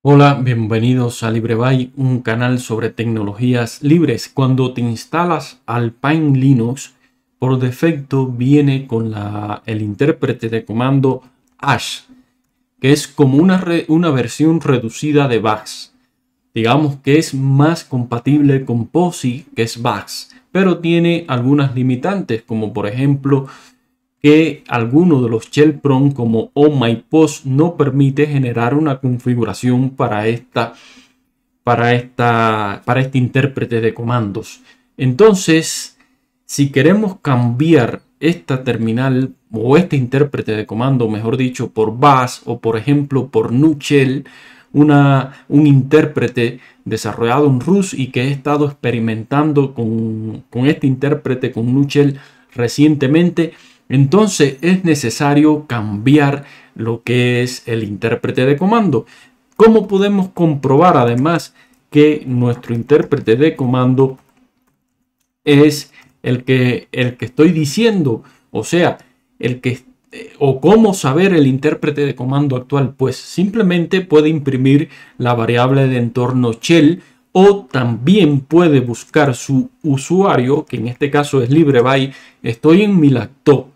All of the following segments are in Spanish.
Hola, bienvenidos a LibreBay, un canal sobre tecnologías libres. Cuando te instalas Alpine Linux, por defecto viene con el intérprete de comando Ash, que es como una, versión reducida de bash. Digamos que es más compatible con POSI, que es VAX, pero tiene algunas limitantes, como por ejemplo que alguno de los shell prompt como on oh my post no permite generar una configuración para esta para esta para este intérprete de comandos. Entonces, si queremos cambiar esta terminal o este intérprete de comando, mejor dicho, por bash o por ejemplo por nuchel, una, un intérprete desarrollado en rus y que he estado experimentando con, con este intérprete, con Nuchel recientemente, entonces es necesario cambiar lo que es el intérprete de comando. ¿Cómo podemos comprobar además que nuestro intérprete de comando es el que, el que estoy diciendo? O sea, el que eh, o cómo saber el intérprete de comando actual, pues simplemente puede imprimir la variable de entorno shell o también puede buscar su usuario, que en este caso es LibreBy, estoy en mi laptop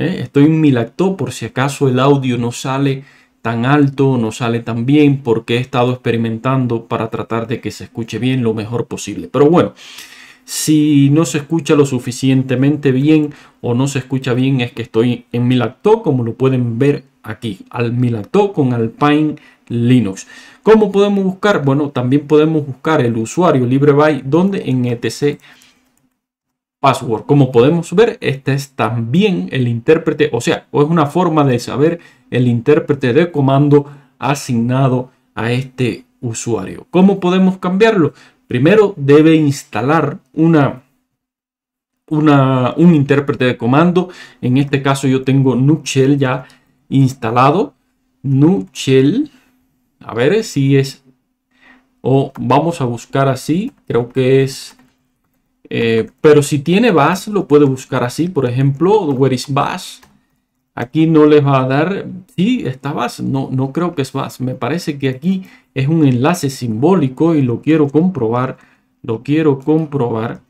¿Eh? Estoy en mi lacto por si acaso el audio no sale tan alto, no sale tan bien, porque he estado experimentando para tratar de que se escuche bien lo mejor posible. Pero bueno, si no se escucha lo suficientemente bien o no se escucha bien es que estoy en mi lacto, como lo pueden ver aquí, al mi con Alpine Linux. ¿Cómo podemos buscar? Bueno, también podemos buscar el usuario LibreBy, donde en etc password. Como podemos ver, este es también el intérprete, o sea, es una forma de saber el intérprete de comando asignado a este usuario. ¿Cómo podemos cambiarlo? Primero debe instalar una, una, un intérprete de comando. En este caso yo tengo Nuchel ya instalado. Nuchel, a ver si es, o vamos a buscar así, creo que es eh, pero si tiene bash, lo puede buscar así. Por ejemplo, where is bash. Aquí no les va a dar. Sí, está bash. No, no creo que es bash. Me parece que aquí es un enlace simbólico y lo quiero comprobar. Lo quiero comprobar.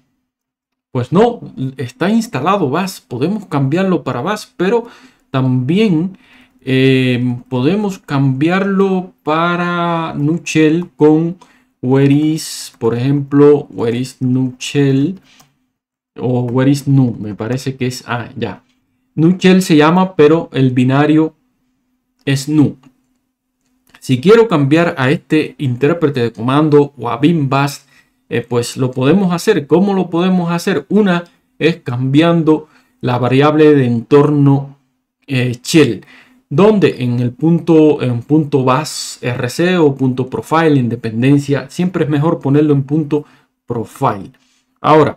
Pues no, está instalado bash. Podemos cambiarlo para bash, pero también eh, podemos cambiarlo para Nuchel con where is, por ejemplo, where is shell o where is nu, me parece que es, ah, ya. shell se llama, pero el binario es nu. Si quiero cambiar a este intérprete de comando o a BIMBAS, eh, pues lo podemos hacer. ¿Cómo lo podemos hacer? Una es cambiando la variable de entorno shell. Eh, donde en el punto, en punto BAS RC o punto profile, independencia, siempre es mejor ponerlo en punto profile. Ahora,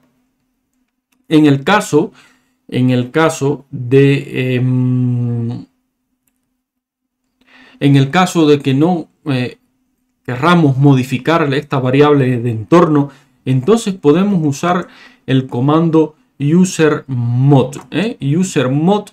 en el caso, en el caso de, em, en el caso de que no eh, querramos modificarle esta variable de entorno, entonces podemos usar el comando user mod, ¿eh? user mod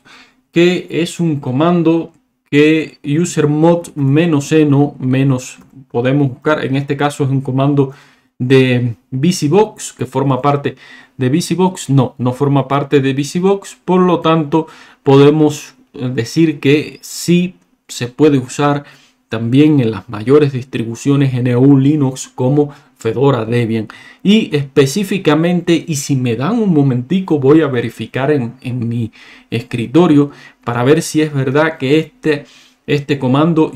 que es un comando que usermod -eno menos podemos buscar. En este caso es un comando de BusyBox que forma parte de BusyBox. No, no forma parte de BusyBox. Por lo tanto, podemos decir que sí se puede usar también en las mayores distribuciones en EU Linux como Fedora Debian. Y específicamente, y si me dan un momentico, voy a verificar en, mi escritorio para ver si es verdad que este, este comando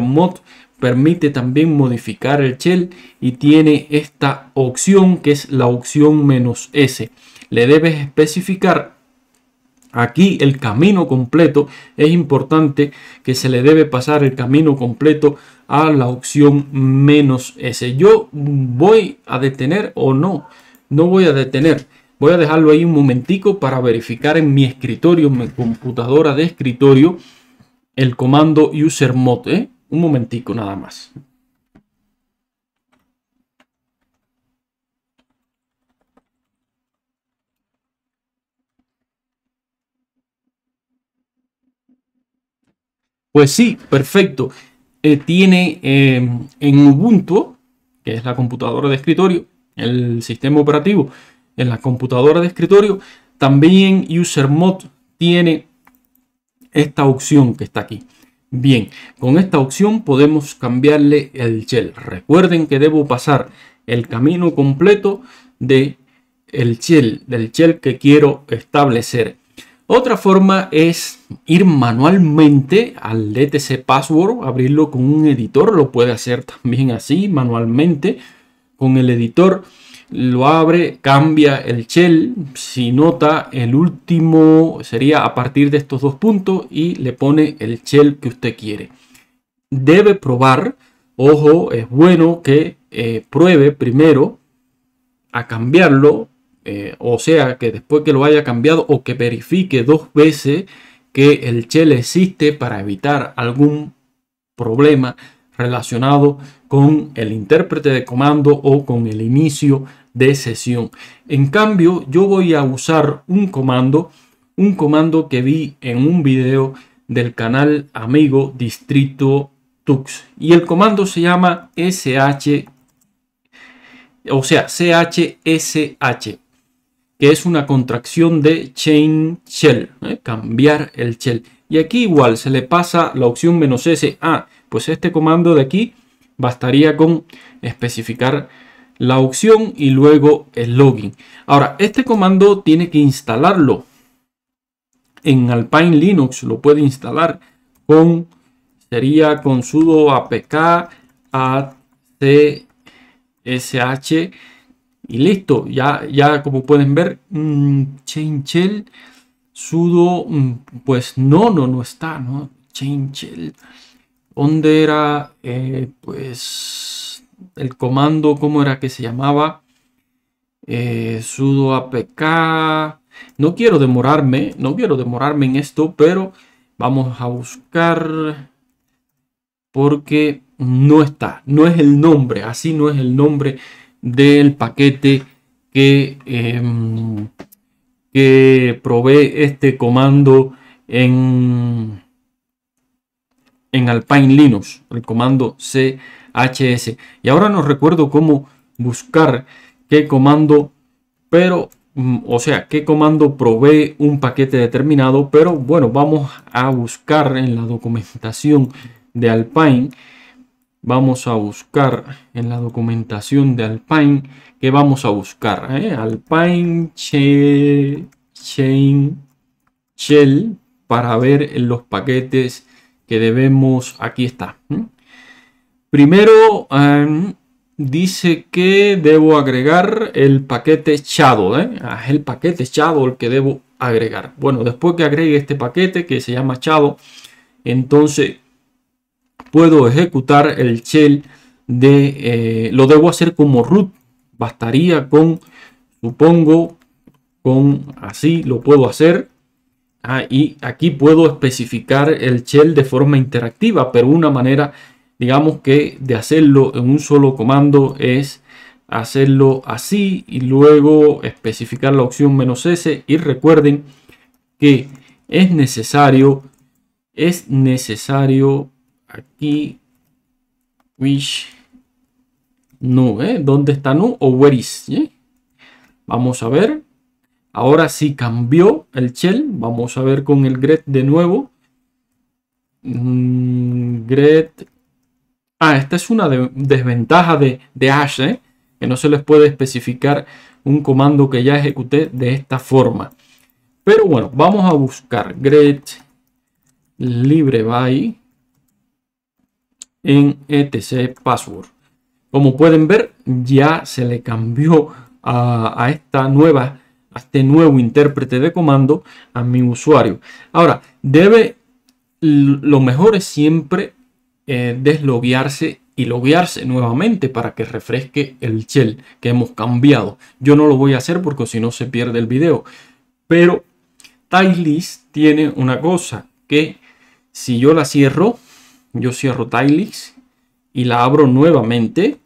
mod permite también modificar el shell y tiene esta opción que es la opción menos "-s". Le debes especificar Aquí el camino completo es importante que se le debe pasar el camino completo a la opción menos S. Yo voy a detener o no, no voy a detener. Voy a dejarlo ahí un momentico para verificar en mi escritorio, en mi computadora de escritorio, el comando user ¿eh? Un momentico nada más. Pues sí, perfecto. Eh, tiene em, en Ubuntu, que es la computadora de escritorio, el sistema operativo en la computadora de escritorio, también UserMod tiene esta opción que está aquí. Bien, con esta opción podemos cambiarle el shell. Recuerden que debo pasar el camino completo de el shell, del shell que quiero establecer. Otra forma es ir manualmente al etc password, abrirlo con un editor, lo puede hacer también así manualmente con el editor. Lo abre, cambia el shell, si nota el último sería a partir de estos dos puntos y le pone el shell que usted quiere. Debe probar, ojo, es bueno que eh, pruebe primero a cambiarlo eh, o sea que después que lo haya cambiado o que verifique dos veces que el shell existe para evitar algún problema relacionado con el intérprete de comando o con el inicio de sesión. En cambio, yo voy a usar un comando, un comando que vi en un video del canal amigo Distrito Tux. Y el comando se llama SH, o sea, CHSH que es una contracción de change shell, ¿eh? cambiar el shell. Y aquí igual se le pasa la opción menos "-s". a pues este comando de aquí bastaría con especificar la opción y luego el login. Ahora, este comando tiene que instalarlo en Alpine Linux. Lo puede instalar con, sería con sudo apk sh y listo, ya, ya como pueden ver, mmm, shell Sudo, mm, pues no, no, no está, ¿no? shell ¿Dónde era, eh, pues, el comando? ¿Cómo era que se llamaba? Eh, sudo apk. No quiero demorarme, no quiero demorarme en esto, pero vamos a buscar porque no está, no es el nombre, así no es el nombre del paquete que, em, que provee este comando en, en Alpine Linux, el comando chs. Y ahora no recuerdo cómo buscar qué comando, pero, mm, o sea, qué comando provee un paquete determinado, pero bueno, vamos a buscar en la documentación de Alpine vamos a buscar en la documentación de Alpine que vamos a buscar eh, Alpine Chain Shell, para ver los paquetes que debemos aquí está primero em, dice que debo agregar el paquete Shadow ¿eh? ah, el paquete Shadow el que debo agregar bueno después que agregue este paquete que se llama Shadow entonces puedo ejecutar el shell de, eh, lo debo hacer como root. Bastaría con, supongo, con así lo puedo hacer. Ah, y aquí puedo especificar el shell de forma interactiva, pero una manera, digamos que de hacerlo en un solo comando es hacerlo así y luego especificar la opción menos "-s". Y recuerden que es necesario, es necesario Aquí, wish no, ¿eh? ¿Dónde está no? o where is? Vamos a ver. Ahora sí cambió el shell. Vamos a ver con el gret de nuevo. Mm, gret. Ah, esta es una desventaja de, de Ash, ¿eh? que no se les puede especificar un comando que ya ejecuté de esta forma. Pero bueno, vamos a buscar gret libre by en etc password. Como pueden ver, ya se le cambió a, esta nueva, a este nuevo intérprete de comando a mi usuario. Ahora, debe, lo mejor es siempre eh, desloguearse y loguearse nuevamente para que refresque el shell que hemos cambiado. Yo no lo voy a hacer porque si no se pierde el video. Pero TileList tiene una cosa que si yo la cierro, yo cierro Tilex y la abro nuevamente,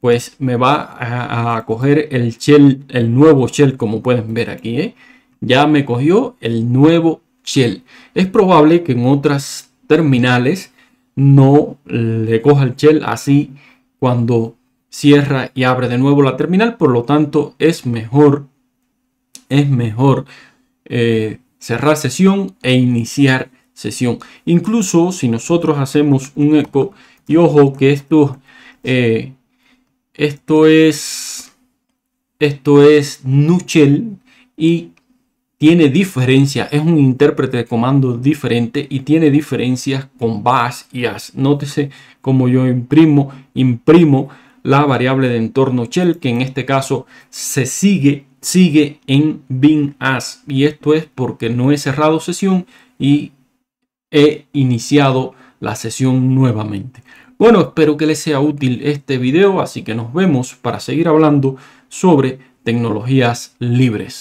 pues me va a, coger el shell, el nuevo shell como pueden ver aquí. ¿eh? Ya me cogió el nuevo shell. Es probable que en otras terminales no le coja el shell así cuando cierra y abre de nuevo la terminal. Por lo tanto, es mejor, es mejor eh, cerrar sesión e iniciar sesión. Incluso si nosotros hacemos un eco, y ojo que esto, eh, esto es, esto es Nuchel y tiene diferencia, es un intérprete de comando diferente y tiene diferencias con bash y as. Nótese como yo imprimo, imprimo la variable de entorno shell que en este caso se sigue sigue en bin as y esto es porque no he cerrado sesión y he iniciado la sesión nuevamente. Bueno, espero que les sea útil este video, así que nos vemos para seguir hablando sobre tecnologías libres.